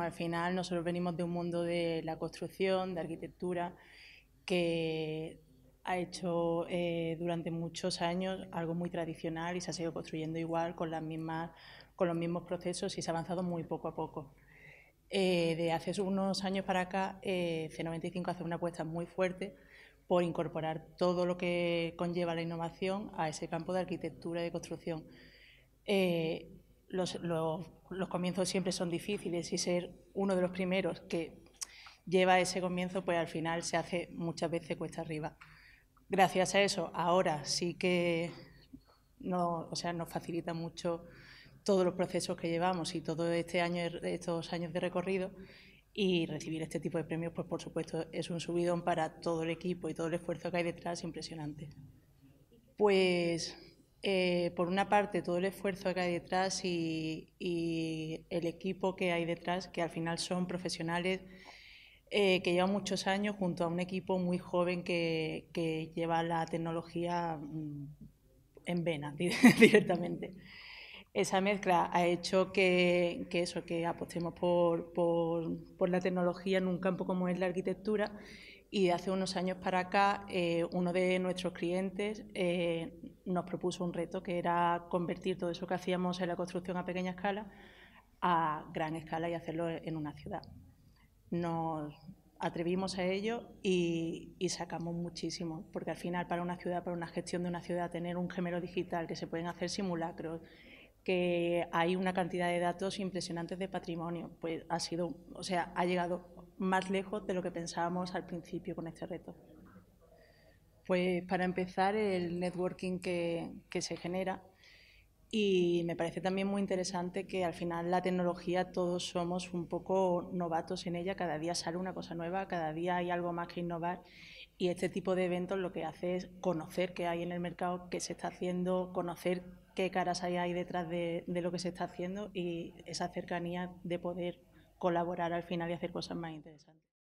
Al final nosotros venimos de un mundo de la construcción, de arquitectura, que ha hecho eh, durante muchos años algo muy tradicional y se ha seguido construyendo igual con, las mismas, con los mismos procesos y se ha avanzado muy poco a poco. Eh, de hace unos años para acá, eh, C95 hace una apuesta muy fuerte por incorporar todo lo que conlleva la innovación a ese campo de arquitectura y de construcción los, comienzos siempre son difíciles y ser uno de los primeros que lleva ese comienzo, pues al final se hace muchas veces cuesta arriba. Gracias a eso, ahora sí que no, o sea, nos facilita mucho todos los procesos que llevamos y todo este año, estos años de recorrido y recibir este tipo de premios, pues por supuesto es un subidón para todo el equipo y todo el esfuerzo que hay detrás impresionante. Pues eh, por una parte, todo el esfuerzo que hay detrás y, el equipo que hay detrás, que al final son profesionales eh, que llevan muchos años junto a un equipo muy joven que, lleva la tecnología mm, en vena directamente. Esa mezcla ha hecho que, eso, que apostemos por la tecnología en un campo como es la arquitectura y hace unos años para acá eh, uno de nuestros clientes eh, nos propuso un reto que era convertir todo eso que hacíamos en la construcción a pequeña escala a gran escala y hacerlo en una ciudad. Nos atrevimos a ello y, y sacamos muchísimo, porque al final para una ciudad, para una gestión de una ciudad, tener un gemelo digital, que se pueden hacer simulacros, que hay una cantidad de datos impresionantes de patrimonio, pues ha sido, o sea, ha llegado más lejos de lo que pensábamos al principio con este reto. Pues para empezar, el networking que, se genera y me parece también muy interesante que al final la tecnología todos somos un poco novatos en ella, cada día sale una cosa nueva, cada día hay algo más que innovar y este tipo de eventos lo que hace es conocer qué hay en el mercado, qué se está haciendo, conocer qué caras hay ahí detrás de, de lo que se está haciendo y esa cercanía de poder colaborar al final y hacer cosas más interesantes.